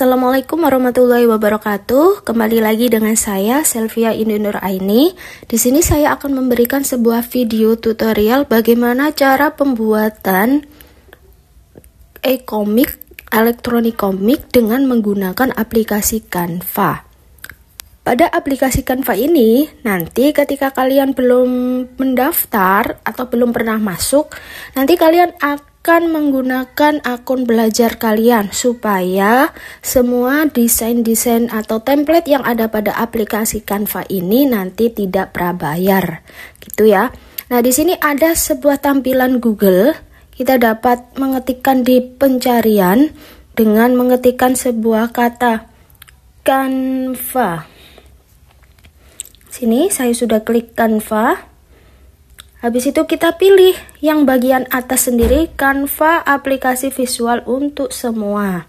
Assalamualaikum warahmatullahi wabarakatuh. Kembali lagi dengan saya Selvia Indunur Aini. Di sini saya akan memberikan sebuah video tutorial bagaimana cara pembuatan e-comic elektronik komik dengan menggunakan aplikasi Canva. Pada aplikasi Canva ini, nanti ketika kalian belum mendaftar atau belum pernah masuk, nanti kalian akan akan menggunakan akun belajar kalian supaya semua desain-desain atau template yang ada pada aplikasi Canva ini nanti tidak prabayar gitu ya. Nah, di sini ada sebuah tampilan Google. Kita dapat mengetikkan di pencarian dengan mengetikkan sebuah kata Canva. Sini saya sudah klik Canva. Habis itu kita pilih yang bagian atas sendiri kanva aplikasi visual untuk semua.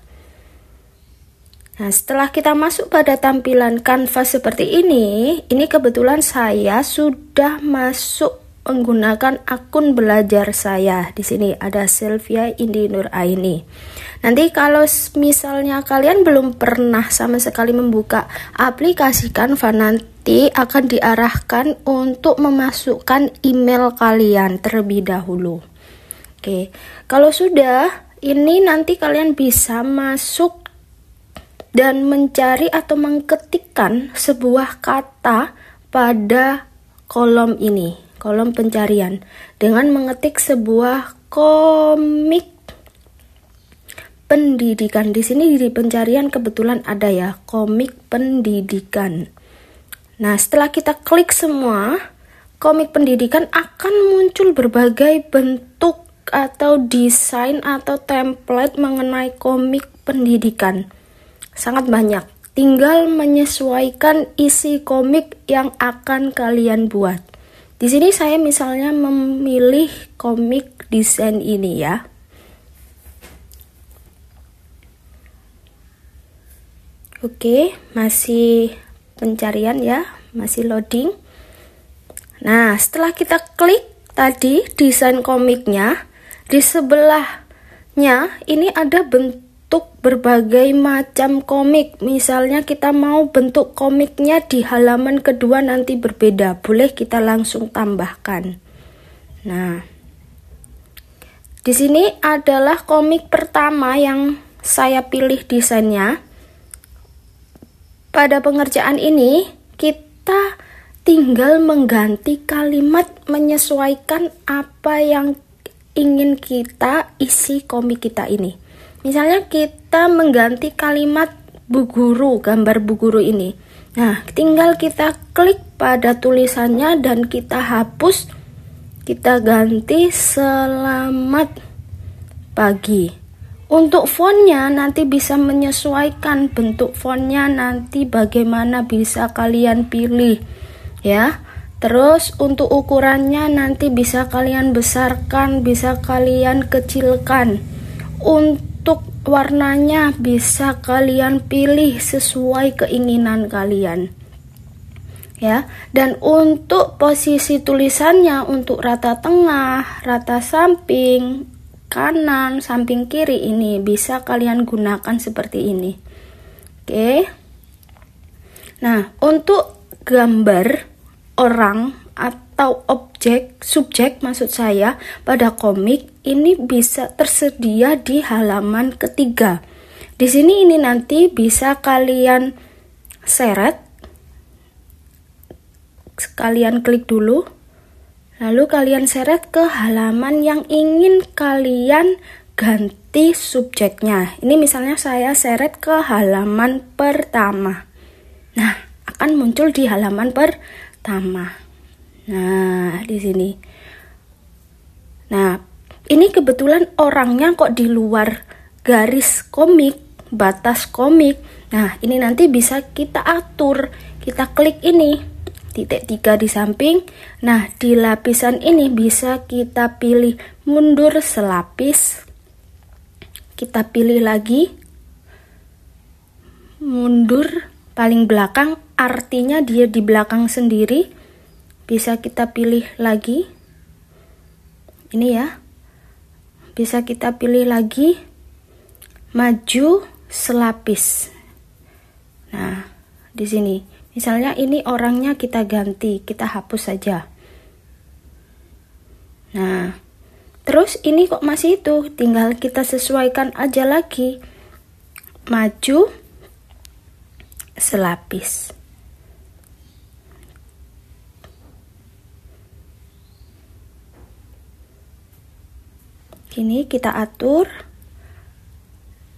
Nah, setelah kita masuk pada tampilan kanva seperti ini, ini kebetulan saya sudah masuk menggunakan akun belajar saya. Di sini ada Sylvia Indi Nur Aini. Nanti kalau misalnya kalian belum pernah sama sekali membuka aplikasi Canva nanti akan diarahkan untuk memasukkan email kalian terlebih dahulu. Oke, kalau sudah ini nanti kalian bisa masuk dan mencari atau mengketikkan sebuah kata pada kolom ini kolom pencarian dengan mengetik sebuah komik pendidikan. Di sini di pencarian kebetulan ada ya, komik pendidikan. Nah, setelah kita klik semua, komik pendidikan akan muncul berbagai bentuk atau desain atau template mengenai komik pendidikan. Sangat banyak. Tinggal menyesuaikan isi komik yang akan kalian buat. Di sini saya misalnya memilih komik desain ini ya. Oke, masih pencarian ya, masih loading. Nah, setelah kita klik tadi desain komiknya, di sebelahnya ini ada bentuk untuk berbagai macam komik. Misalnya kita mau bentuk komiknya di halaman kedua nanti berbeda. Boleh kita langsung tambahkan. Nah, di sini adalah komik pertama yang saya pilih desainnya. Pada pengerjaan ini, kita tinggal mengganti kalimat menyesuaikan apa yang ingin kita isi komik kita ini. Misalnya kita mengganti kalimat bu guru, gambar bu guru ini. Nah, tinggal kita klik pada tulisannya dan kita hapus, kita ganti selamat pagi. Untuk fontnya nanti bisa menyesuaikan bentuk fontnya nanti bagaimana bisa kalian pilih ya. Terus untuk ukurannya nanti bisa kalian besarkan, bisa kalian kecilkan. Untuk warnanya bisa kalian pilih sesuai keinginan kalian ya dan untuk posisi tulisannya untuk rata tengah rata samping kanan samping kiri ini bisa kalian gunakan seperti ini oke nah untuk gambar orang atau objek subjek, subjek maksud saya pada komik ini bisa tersedia di halaman ketiga. Di sini ini nanti bisa kalian seret, sekalian klik dulu, lalu kalian seret ke halaman yang ingin kalian ganti subjeknya. Ini misalnya saya seret ke halaman pertama. Nah, akan muncul di halaman pertama. Nah, di sini. Nah, ini kebetulan orangnya kok di luar garis komik, batas komik. Nah, ini nanti bisa kita atur. Kita klik ini, titik tiga di samping. Nah, di lapisan ini bisa kita pilih mundur selapis. Kita pilih lagi mundur paling belakang artinya dia di belakang sendiri bisa kita pilih lagi ini ya bisa kita pilih lagi maju selapis nah di sini misalnya ini orangnya kita ganti kita hapus saja nah terus ini kok masih itu tinggal kita sesuaikan aja lagi maju selapis Gini kita atur.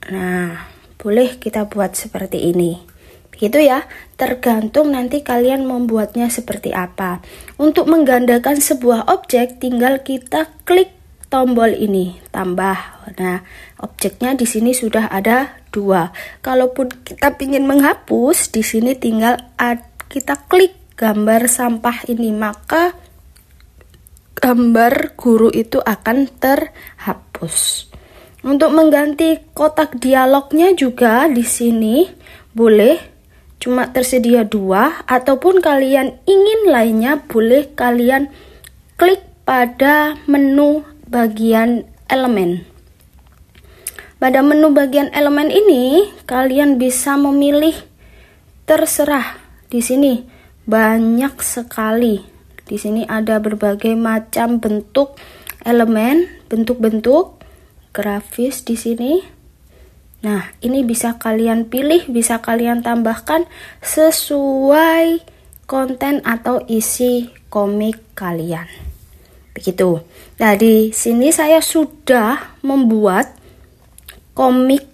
Nah, boleh kita buat seperti ini. Begitu ya, tergantung nanti kalian membuatnya seperti apa. Untuk menggandakan sebuah objek, tinggal kita klik tombol ini, tambah. Nah, objeknya di sini sudah ada dua. Kalaupun kita ingin menghapus, di sini tinggal kita klik gambar sampah ini, maka gambar guru itu akan terhapus. Untuk mengganti kotak dialognya juga di sini boleh cuma tersedia dua ataupun kalian ingin lainnya boleh kalian klik pada menu bagian elemen. Pada menu bagian elemen ini kalian bisa memilih terserah di sini banyak sekali di sini ada berbagai macam bentuk elemen, bentuk-bentuk grafis di sini. Nah, ini bisa kalian pilih, bisa kalian tambahkan sesuai konten atau isi komik kalian. Begitu. Nah, di sini saya sudah membuat komik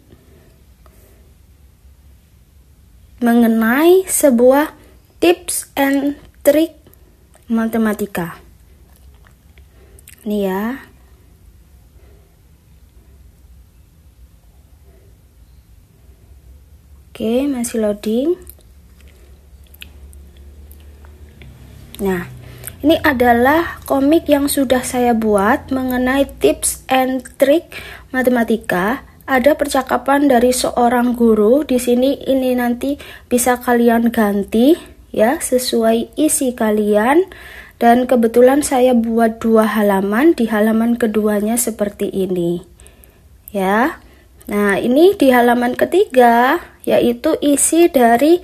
mengenai sebuah tips and trick matematika. Ini ya. Oke, masih loading. Nah, ini adalah komik yang sudah saya buat mengenai tips and trick matematika ada percakapan dari seorang guru. Di sini ini nanti bisa kalian ganti ya sesuai isi kalian dan kebetulan saya buat dua halaman di halaman keduanya seperti ini ya nah ini di halaman ketiga yaitu isi dari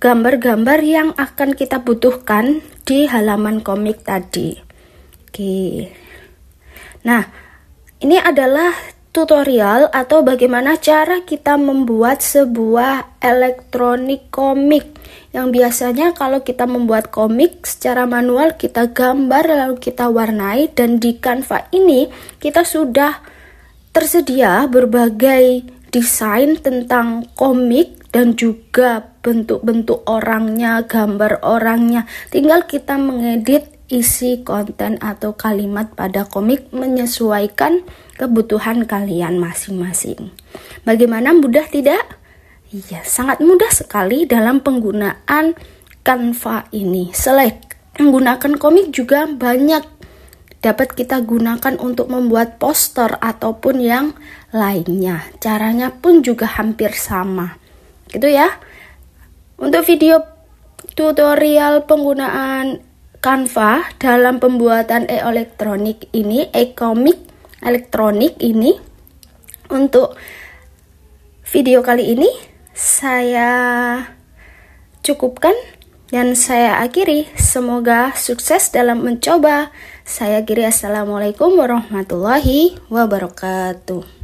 gambar-gambar yang akan kita butuhkan di halaman komik tadi oke nah ini adalah tutorial atau bagaimana cara kita membuat sebuah elektronik komik yang biasanya kalau kita membuat komik secara manual kita gambar lalu kita warnai dan di Canva ini kita sudah tersedia berbagai desain tentang komik dan juga bentuk-bentuk orangnya, gambar orangnya. Tinggal kita mengedit isi konten atau kalimat pada komik menyesuaikan kebutuhan kalian masing-masing. Bagaimana mudah tidak? Iya, sangat mudah sekali dalam penggunaan Canva ini. Selain menggunakan komik juga banyak dapat kita gunakan untuk membuat poster ataupun yang lainnya. Caranya pun juga hampir sama. Gitu ya. Untuk video tutorial penggunaan Canva dalam pembuatan e-elektronik ini, e comic elektronik ini untuk video kali ini saya cukupkan dan saya akhiri. Semoga sukses dalam mencoba. Saya akhiri. Assalamualaikum warahmatullahi wabarakatuh.